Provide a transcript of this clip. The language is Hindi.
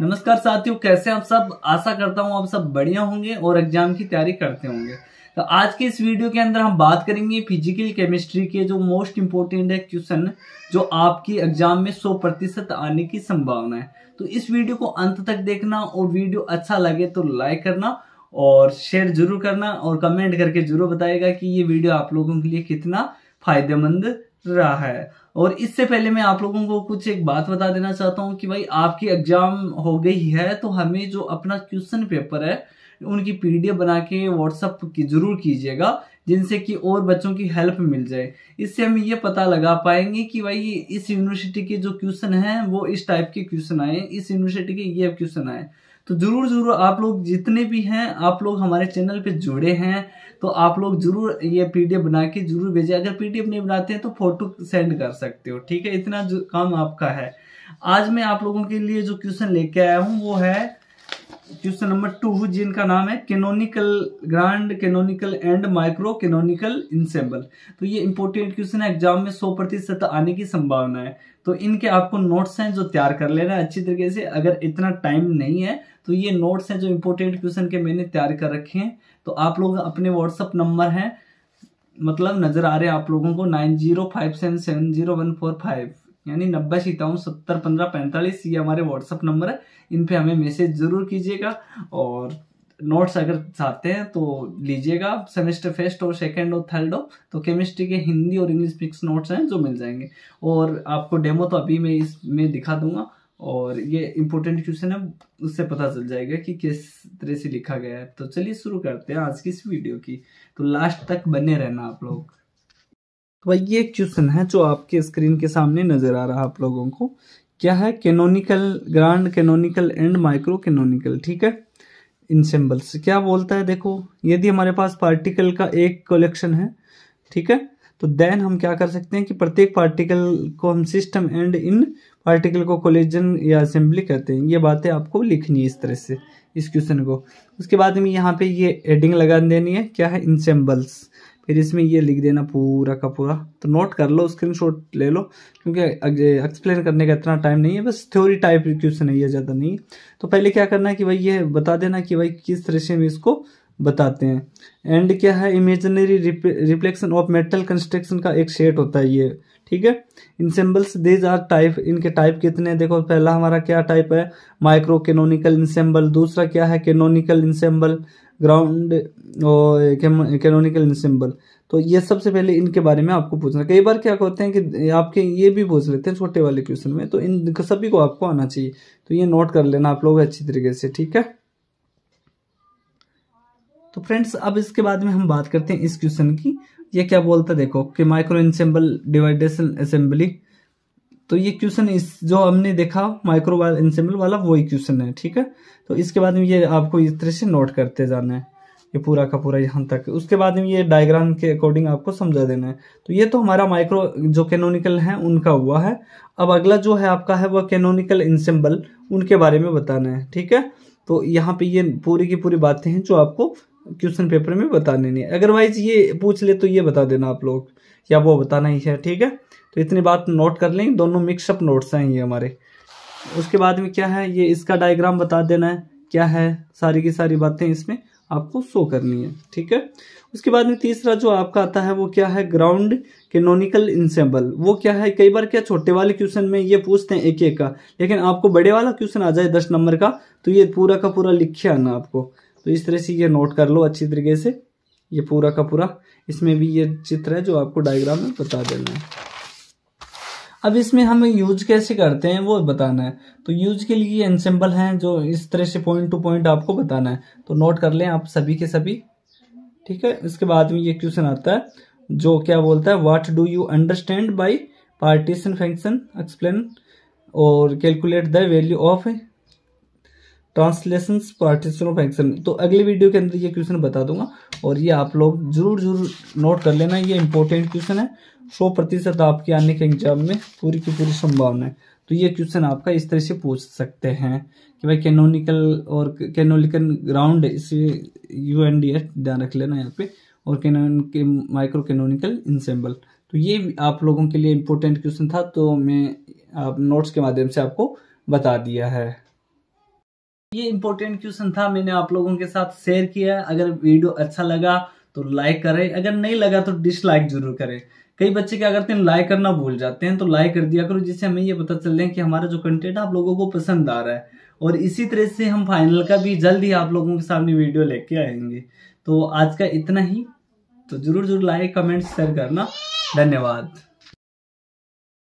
नमस्कार साथियों कैसे आप सब आशा करता हूँ आप सब बढ़िया होंगे और एग्जाम की तैयारी करते होंगे तो आज के इस वीडियो के अंदर हम बात करेंगे फिजिकल केमिस्ट्री के जो मोस्ट इम्पोर्टेंट है क्वेश्चन जो आपकी एग्जाम में 100 प्रतिशत आने की संभावना है तो इस वीडियो को अंत तक देखना और वीडियो अच्छा लगे तो लाइक करना और शेयर जरूर करना और कमेंट करके जरूर बताएगा कि ये वीडियो आप लोगों के लिए कितना फायदेमंद रहा है और इससे पहले मैं आप लोगों को कुछ एक बात बता देना चाहता हूँ कि भाई आपकी एग्जाम हो गई है तो हमें जो अपना क्वेश्चन पेपर है उनकी पीडीएफ बना के व्हाट्सअप की जरूर कीजिएगा जिनसे कि और बच्चों की हेल्प मिल जाए इससे हम ये पता लगा पाएंगे कि भाई इस यूनिवर्सिटी के जो क्वेश्चन हैं वो इस टाइप के क्वेश्चन आए इस यूनिवर्सिटी के ये क्वेश्चन आए तो ज़रूर ज़रूर आप लोग जितने भी हैं आप लोग हमारे चैनल पे जुड़े हैं तो आप लोग ज़रूर ये पीडीएफ बना के ज़रूर भेजें अगर पीडीएफ नहीं बनाते हैं तो फोटो सेंड कर सकते हो ठीक है इतना काम आपका है आज मैं आप लोगों के लिए जो क्वेश्चन लेके आया हूँ वो है क्वेश्चन नंबर टू जिनका नाम है canonical grand canonical and micro canonical ensemble तो ये इंपोर्टेंट क्वेश्चन है एग्जाम में सौ प्रतिशत आने की संभावना है तो इनके आपको नोट्स हैं जो तैयार कर लेना है अच्छी तरीके से अगर इतना टाइम नहीं है तो ये नोट्स हैं जो इंपोर्टेंट क्वेश्चन के मैंने तैयार कर रखे हैं तो आप लोग अपने व्हाट्सअप नंबर हैं मतलब नजर आ रहे हैं आप लोगों को nine zero five seven seven zero one four five यानी नब्बे सितावन सत्तर पंद्रह पैंतालीस ये हमारे व्हाट्सअप नंबर है इन पर हमें मैसेज ज़रूर कीजिएगा और नोट्स अगर चाहते हैं तो लीजिएगा सेमेस्टर फर्स्ट और सेकंड और थर्ड हो तो केमिस्ट्री के हिंदी और इंग्लिश मिक्स नोट्स हैं जो मिल जाएंगे और आपको डेमो तो अभी मैं इसमें दिखा दूंगा और ये इम्पोर्टेंट क्वेश्चन है उससे पता चल जाएगा कि किस तरह से लिखा गया है तो चलिए शुरू करते हैं आज की इस वीडियो की तो लास्ट तक बने रहना आप लोग तो भाई ये क्वेश्चन है जो आपके स्क्रीन के सामने नजर आ रहा है आप लोगों को क्या है canonical grand canonical and micro canonical ठीक है इन सिंबल्स क्या बोलता है देखो यदि हमारे पास पार्टिकल का एक कलेक्शन है ठीक है तो देन हम क्या कर सकते हैं कि प्रत्येक पार्टिकल को हम सिस्टम एंड इन पार्टिकल को कोलेजन या असेंबली कहते हैं ये बातें आपको लिखनी है इस तरह से इस क्वेश्चन को उसके बाद में यहाँ पे ये हेडिंग लगा देनी है क्या है इन सिंबल्स फिर इसमें ये लिख देना पूरा का पूरा तो नोट कर लो स्क्रीनशॉट ले लो क्योंकि एक्सप्लेन करने का इतना टाइम नहीं है बस थ्योरी टाइप क्वेश्चन है ये ज़्यादा नहीं है तो पहले क्या करना है कि भाई ये बता देना कि भाई किस तरह से इसको बताते हैं एंड क्या है imaginary reflection of metal construction का एक शेट होता है ये ठीक है इन सिंबल्स दीज आर टाइप इनके टाइप कितने देखो पहला हमारा क्या टाइप है माइक्रो केनोनिकल इंसेम्बल दूसरा क्या है केनोनिकल इंसेम्बल ग्राउंड और इन इंसेम्बल तो ये सबसे पहले इनके बारे में आपको पूछना कई बार क्या करते हैं कि आपके ये भी पूछ लेते हैं छोटे वाले क्वेश्चन में तो इन सभी को आपको आना चाहिए तो ये नोट कर लेना आप लोग अच्छी तरीके से ठीक है तो फ्रेंड्स अब इसके बाद में हम बात करते हैं इस क्वेश्चन की ये क्या बोलता है देखो कि माइक्रो इंसेंबल डिवाइडेशन असेंबली तो ये क्वेश्चन इस जो हमने देखा माइक्रो वाला इंसेम्बल वाला वही क्वेश्चन है ठीक है तो इसके बाद में ये आपको इस तरह से नोट करते जाना है ये पूरा का पूरा यहाँ तक उसके बाद में ये डायग्राम के अकॉर्डिंग आपको समझा देना है तो ये तो हमारा माइक्रो जो कैनोनिकल है उनका हुआ है अब अगला जो है आपका है वह कैनोनिकल इंसेंबल उनके बारे में बताना है ठीक है तो यहाँ पे ये पूरी की पूरी बातें हैं जो आपको क्वेश्चन पेपर में बता देनी है अदरवाइज ये पूछ ले तो ये बता देना आप लोग या वो बताना ही है ठीक है तो इतनी बात नोट कर लें दोनों मिक्सअप नोट्स हैं ये हमारे उसके बाद में क्या है ये इसका डायग्राम बता देना है क्या है सारी की सारी बातें इसमें आपको शो करनी है ठीक है उसके बाद में तीसरा जो आपका आता है वो क्या है ग्राउंड कैनोनिकल इंसेंबल वो क्या है कई बार क्या छोटे वाले क्वेश्चन में ये पूछते हैं एक एक का लेकिन आपको बड़े वाला क्वेश्चन आ जाए दस नंबर का तो ये पूरा का पूरा लिखे आना आपको तो इस तरह से ये नोट कर लो अच्छी तरीके से ये पूरा का पूरा इसमें भी ये चित्र है जो आपको डायग्राम में बता देना है अब इसमें हम यूज कैसे करते हैं वो बताना है तो यूज के लिए एनसेम्बल हैं जो इस तरह से पॉइंट टू पॉइंट आपको बताना है तो नोट कर लें आप सभी के सभी ठीक है इसके बाद में ये क्वेश्चन आता है जो क्या बोलता है what do you understand by partition function explain और calculate the value of translation partition of action तो अगले वीडियो के अंदर ये क्वेश्चन बता दूंगा और ये आप लोग जरूर जरूर नोट कर लेना ये इंपॉर्टेंट क्वेश्चन है सौ प्रतिशत आपके आने के एग्जाम में पूरी की पूरी संभावना है तो ये क्वेश्चन आपका इस तरह से पूछ सकते हैं कि भाई कैनोनिकल और कैनोलिकल ग्राउंड इसे यू एन डी एस ध्यान रख लेना यहाँ पे और कैनोन के माइक्रो कैनोनिकल इंसेम्बल तो ये आप लोगों के लिए इम्पोर्टेंट क्वेश्चन था तो मैं आप नोट्स के माध्यम से आपको बता दिया है ये इंपॉर्टेंट क्वेश्चन था मैंने आप लोगों के साथ शेयर किया अगर वीडियो अच्छा लगा तो लाइक करें अगर नहीं लगा तो डिसलाइक जरूर करें कई बच्चे क्या करते हैं लाइक करना भूल जाते हैं तो लाइक कर दिया करो जिससे हमें ये पता चल जाए कि हमारा जो कंटेंट आप लोगों को पसंद आ रहा है और इसी तरह से हम फाइनल का भी जल्द ही आप लोगों के सामने वीडियो लेके आएंगे तो आज का इतना ही तो जरूर जरूर लाइक कमेंट शेयर करना धन्यवाद